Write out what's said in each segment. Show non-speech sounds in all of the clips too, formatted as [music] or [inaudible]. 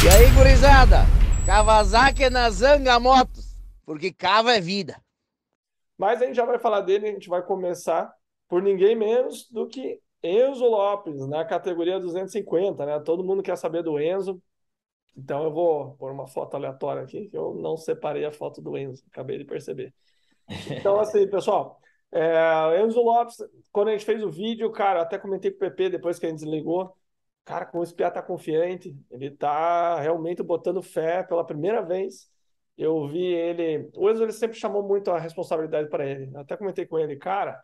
E aí, gurizada? Kawasaki na Zanga Motos, porque cava é vida. Mas a gente já vai falar dele, a gente vai começar por ninguém menos do que Enzo Lopes, na né? categoria 250, né? Todo mundo quer saber do Enzo. Então eu vou pôr uma foto aleatória aqui, que eu não separei a foto do Enzo, acabei de perceber. Então, [laughs] assim, pessoal, é, Enzo Lopes, quando a gente fez o vídeo, cara, até comentei com o PP depois que a gente desligou. Cara, com o piá tá confiante, ele tá realmente botando fé pela primeira vez. Eu vi ele. O Enzo ele sempre chamou muito a responsabilidade para ele. Até comentei com ele, cara,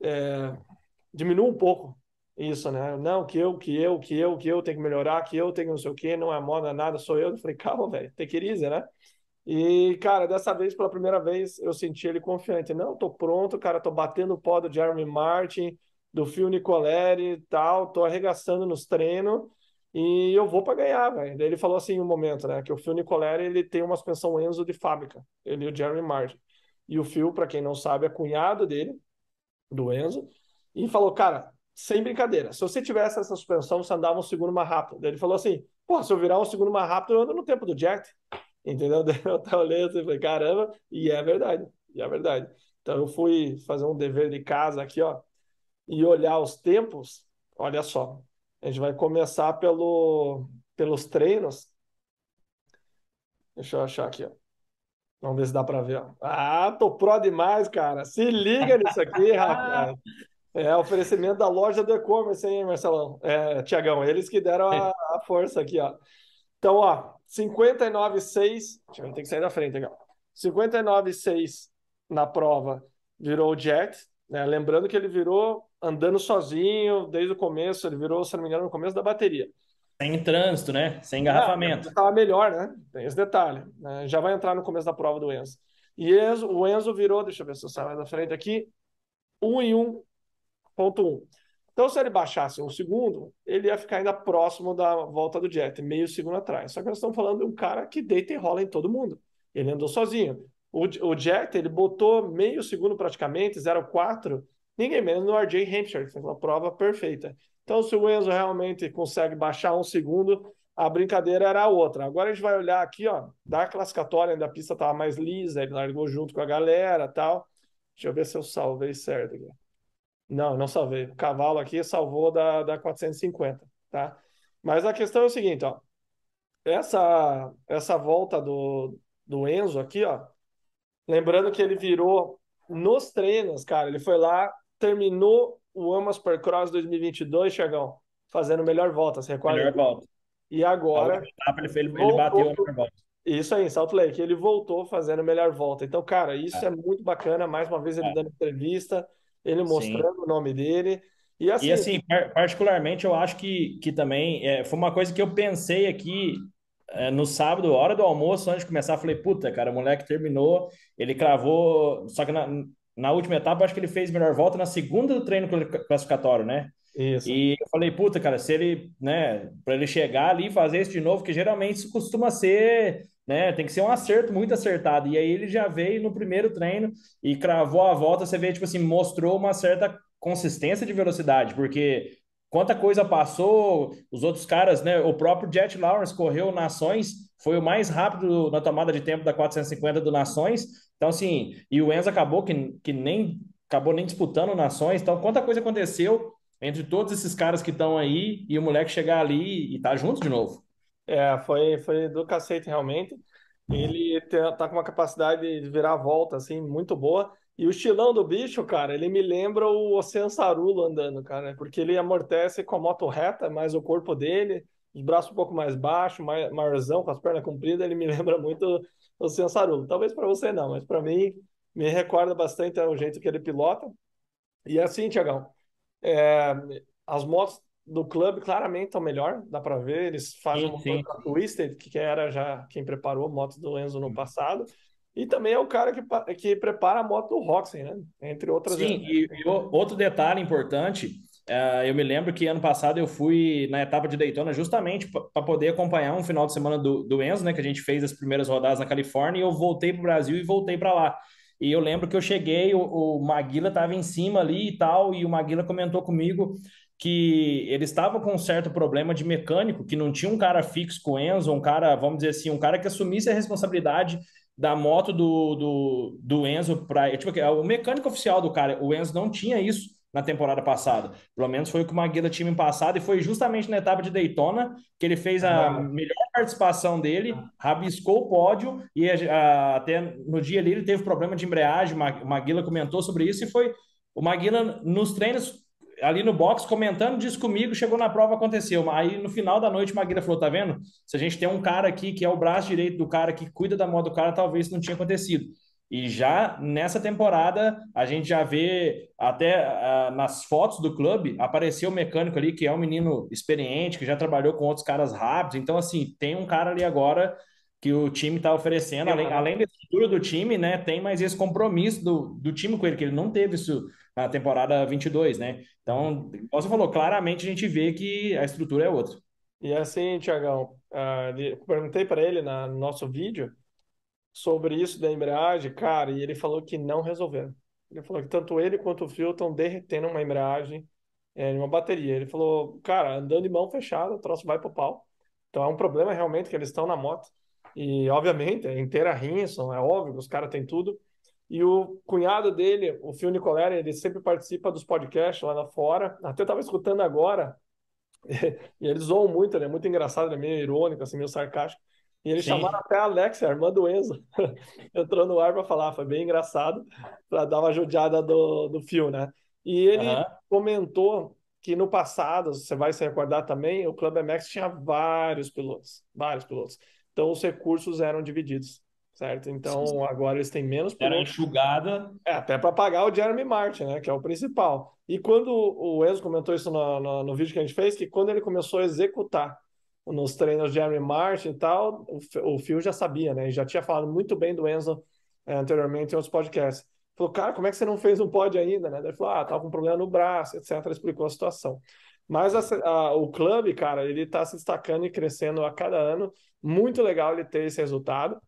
é... um pouco isso, né? Não, que eu, que eu, que eu, que eu tenho que melhorar, que eu tenho não sei o quê, não é moda, nada, sou eu. Eu falei, calma, velho, tem que ir, né? E, cara, dessa vez, pela primeira vez, eu senti ele confiante. Não, tô pronto, cara, tô batendo o pó do Jeremy Martin, do Fio Nicoleri e tal, tô arregaçando nos treinos e eu vou para ganhar, velho. Daí ele falou assim um momento, né, que o Fio Nicoleri ele tem uma suspensão Enzo de fábrica, ele e o Jeremy Martin. E o Fio, para quem não sabe, é cunhado dele, do Enzo, e falou, cara, sem brincadeira, se você tivesse essa suspensão, você andava um segundo mais rápido. Daí ele falou assim, pô, se eu virar um segundo mais rápido, eu ando no tempo do Jack, entendeu? [laughs] Daí eu tava olhando e assim, falei, caramba, e é verdade, e é verdade. Então eu fui fazer um dever de casa aqui, ó, e olhar os tempos, olha só, a gente vai começar pelo, pelos treinos. Deixa eu achar aqui, ó. Vamos ver se dá para ver. Ó. Ah, tô pró demais, cara. Se liga nisso aqui, [laughs] rapaz. É oferecimento da loja do e-commerce, hein, Marcelão? É, Tiagão, eles que deram a, a, força aqui, ó. Então, ó, 59,6. Deixa eu tem que sair da frente legal. 59,6 na prova virou o Jet. Né? Lembrando que ele virou andando sozinho desde o começo, ele virou, se não me engano, no começo da bateria. Sem trânsito, né? Sem engarrafamento. Ah, Estava melhor, né? Tem esse detalhe. Né? Já vai entrar no começo da prova do Enzo. E Enzo, o Enzo virou, deixa eu ver se eu saio mais da frente aqui, 1 em 1.1. Então, se ele baixasse um segundo, ele ia ficar ainda próximo da volta do Jet, meio segundo atrás. Só que nós estamos falando de um cara que deita e rola em todo mundo. Ele andou sozinho. O, o Jet, ele botou meio segundo praticamente, 0,4 Ninguém menos no RJ Hampshire, que fez uma prova perfeita. Então, se o Enzo realmente consegue baixar um segundo, a brincadeira era outra. Agora a gente vai olhar aqui, ó, da classificatória, ainda a pista estava mais lisa, ele largou junto com a galera tal. Deixa eu ver se eu salvei certo aqui. Não, não salvei. O cavalo aqui salvou da, da 450, tá? Mas a questão é o seguinte, ó. Essa, essa volta do, do Enzo aqui, ó. Lembrando que ele virou nos treinos, cara. Ele foi lá, terminou o Amas Percross 2022, Chagão? Fazendo melhor volta, você recorda? Melhor volta. E agora. Tá, ele, ele, voltou, ele bateu a melhor volta. Isso aí, em Salt Lake. Ele voltou fazendo melhor volta. Então, cara, isso é, é muito bacana. Mais uma vez, ele é. dando entrevista, ele mostrando Sim. o nome dele. E assim, e assim, assim particularmente, eu acho que, que também é, foi uma coisa que eu pensei aqui é, no sábado, hora do almoço, antes de começar. Falei, puta, cara, o moleque terminou, ele cravou. Só que na, na última etapa, acho que ele fez melhor volta na segunda do treino classificatório, né? Isso. E eu falei, puta, cara, se ele, né, para ele chegar ali e fazer isso de novo, que geralmente isso costuma ser, né, tem que ser um acerto muito acertado. E aí ele já veio no primeiro treino e cravou a volta, você vê, tipo assim, mostrou uma certa consistência de velocidade, porque quanta coisa passou, os outros caras, né, o próprio Jet Lawrence correu Nações, foi o mais rápido na tomada de tempo da 450 do Nações, então, assim, e o Enzo acabou que, que nem acabou nem disputando nações. Então, quanta coisa aconteceu entre todos esses caras que estão aí e o moleque chegar ali e tá junto de novo. É, foi, foi do cacete realmente. Ele tá com uma capacidade de virar a volta, assim, muito boa. E o estilão do bicho, cara, ele me lembra o Ocean Sarulo andando, cara, porque ele amortece com a moto reta, mas o corpo dele, os braços um pouco mais baixos, maiorzão, com as pernas compridas, ele me [laughs] lembra muito o Sarulo. Talvez para você não, mas para mim me recorda bastante é o jeito que ele pilota. E é assim, Tiagão, é, as motos do clube claramente estão melhor, dá para ver, eles fazem sim, um motor Twisted, que era já quem preparou a moto do Enzo no hum. passado, e também é o cara que, que prepara a moto do Roxen, né? Entre outras. Sim, e, e outro detalhe importante ah, eu me lembro que ano passado eu fui na etapa de Daytona justamente para poder acompanhar um final de semana do, do Enzo, né? Que a gente fez as primeiras rodadas na Califórnia e eu voltei para o Brasil e voltei para lá. E eu lembro que eu cheguei, o, o Maguila estava em cima ali e tal, e o Maguila comentou comigo que ele estava com um certo problema de mecânico, que não tinha um cara fixo com o Enzo, um cara, vamos dizer assim, um cara que assumisse a responsabilidade da moto do, do, do Enzo para. Tipo, é o mecânico oficial do cara, o Enzo não tinha isso na temporada passada. Pelo menos foi o que o Maguila tinha em passado, e foi justamente na etapa de Daytona que ele fez a melhor participação dele, ah. rabiscou o pódio, e a, a, até no dia ali ele teve problema de embreagem, o Maguila comentou sobre isso, e foi o Maguila nos treinos ali no box comentando disse comigo, chegou na prova, aconteceu. Aí no final da noite, Maguila falou: tá vendo? Se a gente tem um cara aqui que é o braço direito do cara, que cuida da moto do cara, talvez não tinha acontecido. E já nessa temporada, a gente já vê até uh, nas fotos do clube, apareceu o mecânico ali, que é um menino experiente, que já trabalhou com outros caras rápidos. Então, assim, tem um cara ali agora que o time está oferecendo, além, além da estrutura do time, né? Tem mais esse compromisso do, do time com ele, que ele não teve isso na temporada 22, né? Então, como você falou, claramente a gente vê que a estrutura é outra. E assim, Tiagão, uh, ah, perguntei para ele na, no nosso vídeo sobre isso da embreagem, cara, e ele falou que não resolveram. Ele falou que tanto ele quanto o fio estão derretendo uma embreagem, é, uma bateria. Ele falou, cara, andando de mão fechada, o troço vai pro pau. Então é um problema realmente que eles estão na moto. E, obviamente, é inteira Rinson, é óbvio, os caras têm tudo. E o cunhado dele, o Phil Nicolera, ele sempre participa dos podcasts lá na fora. Até estava escutando agora. [laughs] e eles zoam muito, né? é muito engraçado, ele é meio irônico, assim, meio sarcástico. E eles Sim. chamaram até a Alexia, a irmã do Enzo, [laughs] entrou no ar para falar, ah, foi bem engraçado, para dar uma judiada do, do fio, né? E ele uhum. comentou que no passado, você vai se recordar também, o Club MX tinha vários pilotos, vários pilotos. Então os recursos eram divididos, certo? Então Sim. agora eles têm menos pilotos. Era enxugada. É, até para pagar o Jeremy Martin, né? Que é o principal. E quando o Enzo comentou isso no, no, no vídeo que a gente fez, que quando ele começou a executar nos treinos de Jeremy Martin e tal, o Phil já sabia, né? já tinha falado muito bem do Enzo é, anteriormente em outros podcasts. Falou, cara, como é que você não fez um pod ainda, né? Daí falou, ah, tava com um problema no braço, etc. Explicou a situação. Mas a, a, o clube, cara, ele tá se destacando e crescendo a cada ano. Muito legal ele ter esse resultado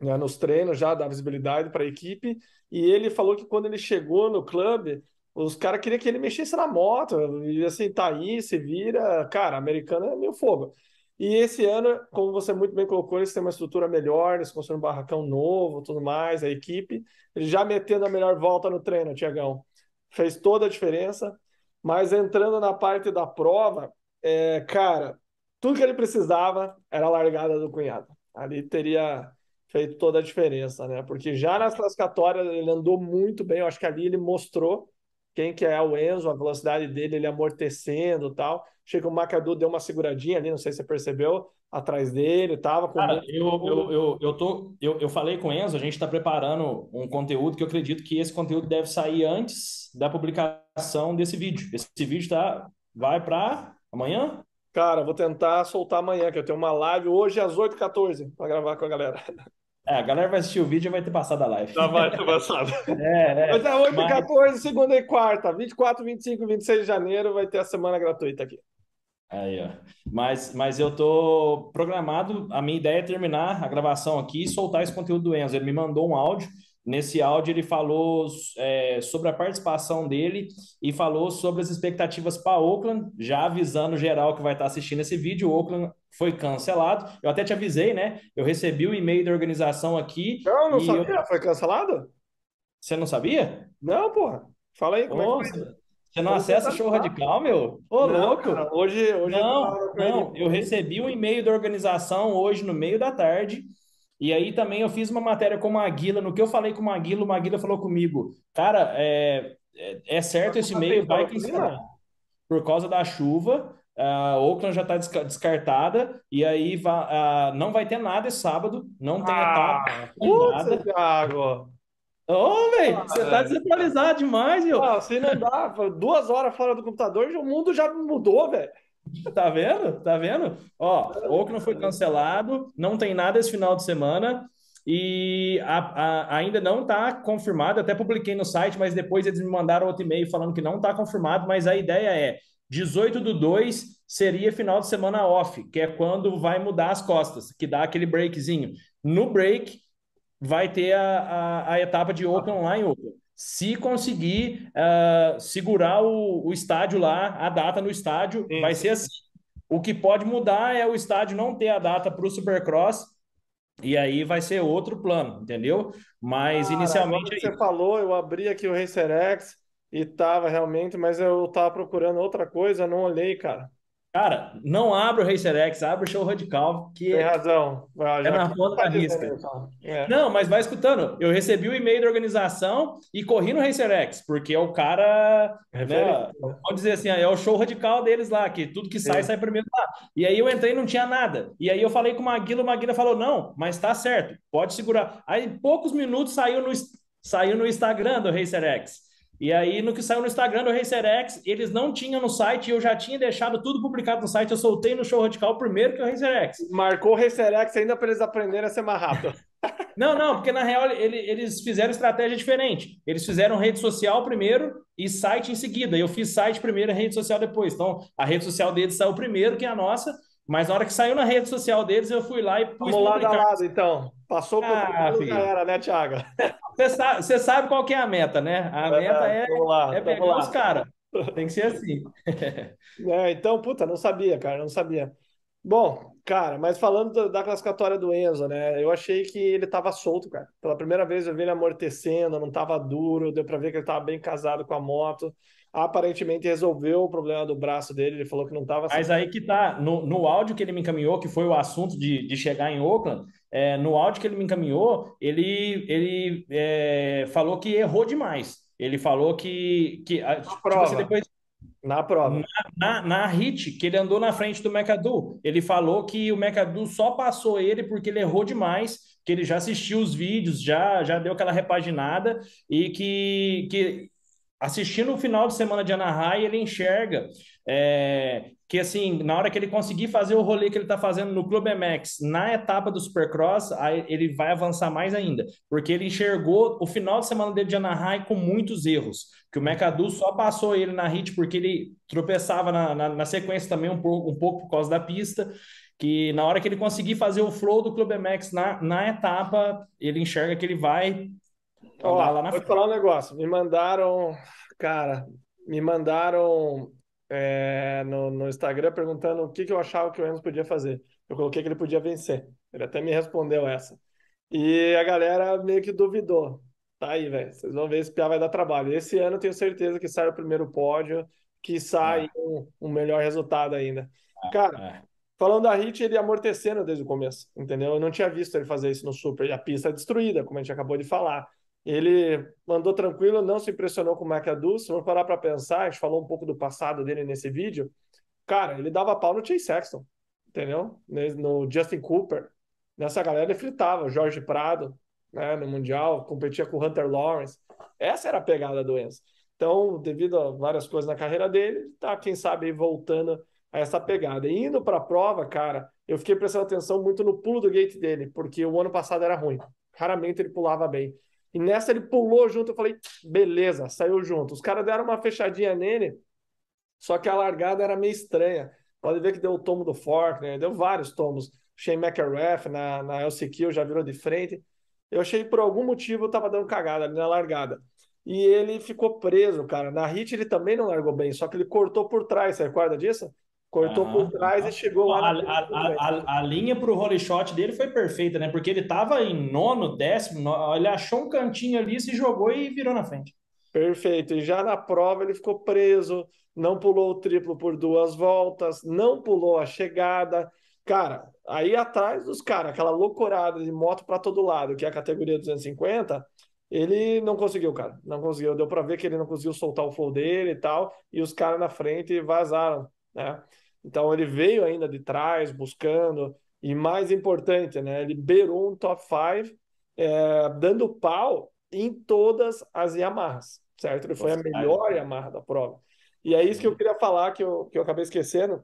né? nos treinos, já dá visibilidade para a equipe. E ele falou que quando ele chegou no clube, os caras queriam que ele mexesse na moto, e assim, tá aí, se vira. Cara, americano é meio fogo. E esse ano, como você muito bem colocou, eles têm uma estrutura melhor, eles construíram um barracão novo, tudo mais, a equipe. Ele já metendo a melhor volta no treino, Tiagão. Fez toda a diferença. Mas entrando na parte da prova, é, cara, tudo que ele precisava era a largada do cunhado. Ali teria feito toda a diferença, né? Porque já nas classificatórias ele andou muito bem, eu acho que ali ele mostrou quem que é o Enzo, a velocidade dele, ele amortecendo tal. Chega o Macadu, deu uma seguradinha ali, não sei se você percebeu, atrás dele, tava com... Cara, eu, eu, eu, eu, tô, eu, eu falei com o Enzo, a gente está preparando um conteúdo que eu acredito que esse conteúdo deve sair antes da publicação desse vídeo. Esse vídeo tá, vai para amanhã? Cara, vou tentar soltar amanhã, que eu tenho uma live hoje às 8h14 para gravar com a galera. [laughs] É, a galera vai assistir o vídeo e vai ter passado a live. Já vai ter passado. [laughs] é, é, mas é 8 mas... 14, segunda e quarta. 24, 25, 26 de janeiro vai ter a semana gratuita aqui. Aí, ó. Mas, mas eu tô programado. A minha ideia é terminar a gravação aqui e soltar esse conteúdo do Enzo. Ele me mandou um áudio. Nesse áudio, ele falou é, sobre a participação dele e falou sobre as expectativas para Oakland, já avisando geral que vai estar assistindo esse vídeo. Oakland foi cancelado. Eu até te avisei, né? Eu recebi o e-mail da organização aqui. Não, não sabia. Eu... Foi cancelado? Você não sabia? Não, porra. Fala aí, como Nossa. é que foi? Você não eu acessa show radical, meu? Ô, não, louco! Cara, hoje, hoje não, eu, não, eu recebi um e-mail da organização hoje no meio da tarde. E aí também eu fiz uma matéria com o Maguila. No que eu falei com o Maguila, o Maguila falou comigo: Cara, é, é, é certo esse e-mail, assim? vai cancelar. Né? Por causa da chuva, a Oakland já está descartada e aí va, uh, não vai ter nada esse sábado, não tem ah, etapa. Putz, Thiago! Ô, velho, você tá ah, é. desatualizado demais, viu? Não, você não dá, duas horas fora do computador e o mundo já mudou, velho. Tá vendo? Tá vendo? Ó, Oakland foi cancelado, não tem nada esse final de semana e a, a, ainda não tá confirmado. Até publiquei no site, mas depois eles me mandaram outro e-mail falando que não tá confirmado, mas a ideia é 18 do 2 seria final de semana off, que é quando vai mudar as costas, que dá aquele breakzinho. No break, vai ter a, a, a etapa de Open lá em Open. Se conseguir uh, segurar o, o, estádio lá, a data no estádio, Sim. vai ser assim. O que pode mudar é o estádio não ter a data para o Supercross, e aí vai ser outro plano, entendeu? Mas Cara, inicialmente. É você falou, eu abri aqui o Racer X, e tava realmente, mas eu tava procurando outra coisa, não olhei, cara. Cara, não abre o Racer X, abre o Show Radical, que Tem razão. Ah, é na ponta da risca. Então. É. Não, mas vai escutando. Eu recebi o e-mail da organização e corri no Racer X, porque é o cara, Referência. É né, pode dizer assim, é o show radical deles lá, que tudo que sai, sai primeiro lá. E aí eu entrei e não tinha nada. E aí eu falei com o Maguila, o Maguila falou, não, mas tá certo, pode segurar. Aí em poucos minutos saiu no, saiu no Instagram do Racer X. E aí, no que saiu no Instagram do RacerX, eles não tinham no site, eu já tinha deixado tudo publicado no site, eu soltei no show radical primeiro que o RacerX. Marcou o RacerX ainda para eles aprenderem a ser mais rápido. [laughs] não, não, porque na real ele, eles fizeram estratégia diferente. Eles fizeram rede social primeiro e site em seguida. Eu fiz site primeiro e rede social depois. Então, a rede social deles saiu primeiro que a nossa, mas na hora que saiu na rede social deles, eu fui lá e pus Vamos lado a lado, então. Passou ah, por já era, né, Thiago? Você sabe, você sabe qual que é a meta, né? A é, meta é, lá, é pegar lá. os caras. Tem que ser assim. [laughs] É, então, puta, não sabia, cara, não sabia. Bom, cara, mas falando da classificatória do Enzo, né? Eu achei que ele tava solto, cara. Pela primeira vez eu vi ele amortecendo, não tava duro, deu para ver que ele tava bem casado com a moto. Aparentemente resolveu o problema do braço dele, ele falou que não tava. Mas aí que tá, no, no áudio que ele me encaminhou, que foi o assunto de, de chegar em Oakland, é, no áudio que ele me encaminhou, ele, ele é, falou que errou demais. Ele falou que. que na tipo, tipo assim, prova. Assim, depois, na prova. Na, na, na, hit, que ele andou na frente do McAdoo. Ele falou que o McAdoo só passou ele porque ele errou demais, que ele já assistiu os vídeos, já, já deu aquela repaginada e que, que assistindo o final de semana de Anaheim, ele enxerga é, que assim, na hora que ele conseguir fazer o rolê que ele está fazendo no Clube MX na etapa do Supercross, ele vai avançar mais ainda, porque ele enxergou o final de semana dele de Anaheim com muitos erros, que o McAdoo só passou ele na hit porque ele tropeçava na, na, na sequência também um pouco, um pouco por causa da pista, que na hora que ele conseguir fazer o flow do Clube MX na, na etapa, ele enxerga que ele vai lá na vou frente. falar um negócio, me mandaram, cara, me mandaram é, no, no, Instagram perguntando o que, que eu achava que o Rams podia fazer. Eu coloquei que ele podia vencer. Ele até me respondeu essa. E a galera meio que duvidou. Tá aí, velho. Vocês vão ver, se PA vai dar trabalho. Esse ano tenho certeza que sai o primeiro pódio, que sai é. um, um, melhor resultado ainda. É, Cara, é. falando da Hit, ele amortecendo desde o começo, entendeu? Eu não tinha visto ele fazer isso no Super. E a pista destruída, como a gente acabou de falar. Ele mandou tranquilo, não se impressionou com o McAdoo. Se for parar para pensar, a gente falou um pouco do passado dele nesse vídeo. Cara, ele dava pau no Chase Sexton, entendeu? No Justin Cooper. Nessa galera ele fritava. Jorge Prado, né, no Mundial, competia com o Hunter Lawrence. Essa era a pegada do Enzo. Então, devido a várias coisas na carreira dele, tá, quem sabe, voltando a essa pegada. E indo para a prova, cara, eu fiquei prestando atenção muito no pulo do gate dele, porque o ano passado era ruim. Raramente ele pulava bem. E nessa ele pulou junto, eu falei, beleza, saiu junto. Os caras deram uma fechadinha nele, só que a largada era meio estranha. Pode ver que deu o tomo do Faulkner, né? deu vários tomos. Shane McArath na, na LCQ já virou de frente. Eu achei por algum motivo eu tava dando cagada ali na largada. E ele ficou preso, cara. Na hit ele também não largou bem, só que ele cortou por trás, você recorda disso? Cortou por trás e chegou a, lá. A, a, a, linha para o roll shot dele foi perfeita, né? Porque ele estava em nono, décimo, nono, ele achou um cantinho ali, se jogou e virou na frente. Perfeito. E já na prova ele ficou preso, não pulou o triplo por duas voltas, não pulou a chegada. Cara, aí atrás dos caras, aquela loucurada de moto para todo lado, que é a categoria 250, ele não conseguiu, cara. Não conseguiu. Deu para ver que ele não conseguiu soltar o flow dele e tal, e os caras na frente vazaram, né? Então ele veio ainda de trás, buscando, e mais importante, né? Ele beirou um top 5, é, dando pau em todas as Yamahas, certo? Ele foi a melhor Yamaha da prova. E é isso que eu queria falar, que eu, que eu acabei esquecendo.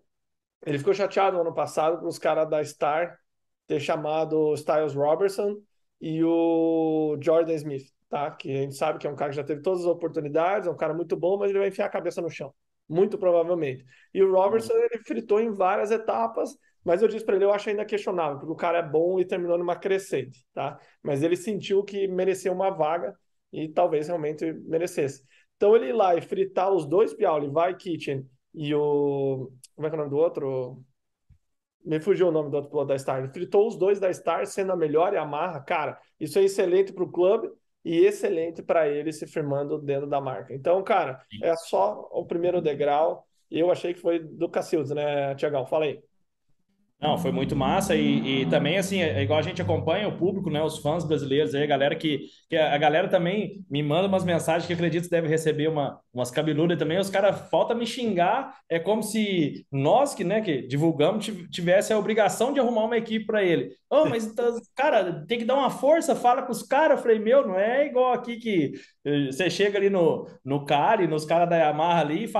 Ele ficou chateado no ano passado com os caras da Star ter chamado Styles Robertson e o Jordan Smith, tá? Que a gente sabe que é um cara que já teve todas as oportunidades, é um cara muito bom, mas ele vai enfiar a cabeça no chão muito provavelmente. E o Robertson, uhum. ele fritou em várias etapas, mas eu disse para ele, eu acho ainda questionável, porque o cara é bom e terminou numa crescente, tá? Mas ele sentiu que merecia uma vaga e talvez realmente merecesse. Então ele ir lá e fritar os dois Piauli, vai Kitchen e o... como é que é o nome do outro? Me fugiu o nome do outro piloto da Star. Ele fritou os dois da Star, sendo a melhor e amarra. Cara, isso é excelente para o clube e excelente para ele se firmando dentro da marca. Então, cara, é só o primeiro degrau. Eu achei que foi do Cacildes, né, Tiagão? Fala aí. Não, foi muito massa e, e também, assim, é, é igual a gente acompanha o público, né, os fãs brasileiros aí, a galera que, que a galera também me manda umas mensagens que acredito que deve receber uma, umas cabeludas também, os caras, falta me xingar, é como se nós que, né, que divulgamos, tivesse a obrigação de arrumar uma equipe para ele. Oh, mas, tá, cara, tem que dar uma força, fala com os caras, falei, meu, não é igual aqui que eh, você chega ali no, no cara e nos caras da Yamaha ali e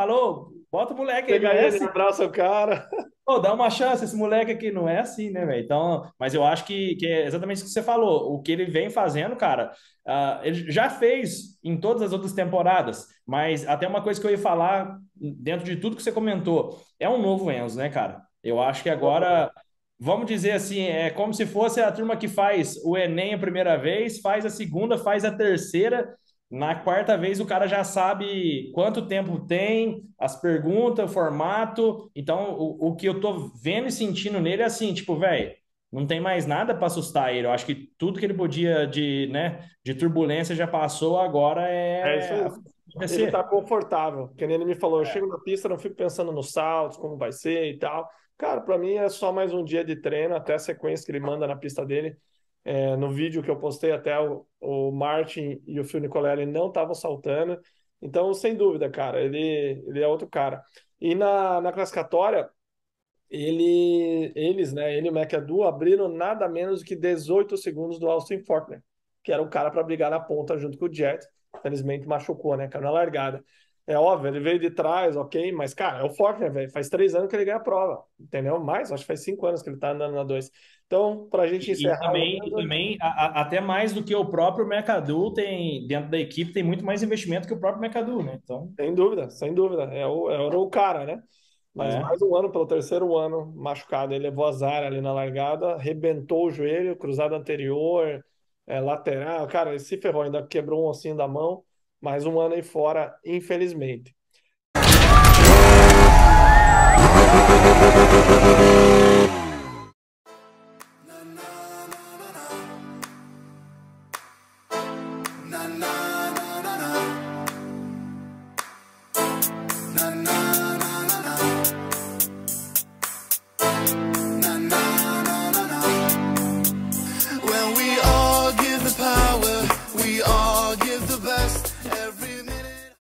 bota o moleque aí. Pega esse, abraça o cara. Pô, dá uma chance, esse moleque aqui não é assim, né, velho? Então, mas eu acho que, que é exatamente isso que você falou. O que ele vem fazendo, cara, uh, ele já fez em todas as outras temporadas, mas até uma coisa que eu ia falar dentro de tudo que você comentou, é um novo Enzo, né, cara? Eu acho que agora, vamos dizer assim, é como se fosse a turma que faz o Enem a primeira vez, faz a segunda, faz a terceira na quarta vez, o cara já sabe quanto tempo tem, as perguntas, o formato. Então, o, o que eu tô vendo e sentindo nele é assim, tipo, velho, não tem mais nada para assustar ele. Eu acho que tudo que ele podia de, né, de turbulência já passou, agora é. É isso aí. Ele tá confortável. Que nem ele me falou, é. eu chego na pista, não fico pensando nos saltos, como vai ser e tal. Cara, para mim é só mais um dia de treino, até a sequência que ele manda na pista dele. É, no vídeo que eu postei até o, o Martin e o Phil Nicolelli não estavam saltando. Então, sem dúvida, cara, ele, ele é outro cara. E na, na classificatória, ele, eles, né, ele e o McAdoo abriram nada menos do que 18 segundos do Austin Faulkner, que era o cara para brigar na ponta junto com o Jet. Felizmente machucou, né, cara, na largada. É óbvio, ele veio de trás, ok, mas, cara, é o Faulkner, velho. Faz três anos que ele ganha a prova, entendeu? Mais, acho que faz cinco anos que ele tá andando na 2. Então, para a gente encerrar. E também, e também a, a, até mais do que o próprio Mercadu tem dentro da equipe, tem muito mais investimento que o próprio Mercadu, né? Então... Sem dúvida, sem dúvida. É o, é o cara, né? Mas é. mais um ano, pelo terceiro ano, machucado. Ele levou azar ali na largada, arrebentou o joelho, cruzado anterior, é, lateral. Cara, ele se ferrou, ainda quebrou um ossinho da mão. Mais um ano aí fora, infelizmente.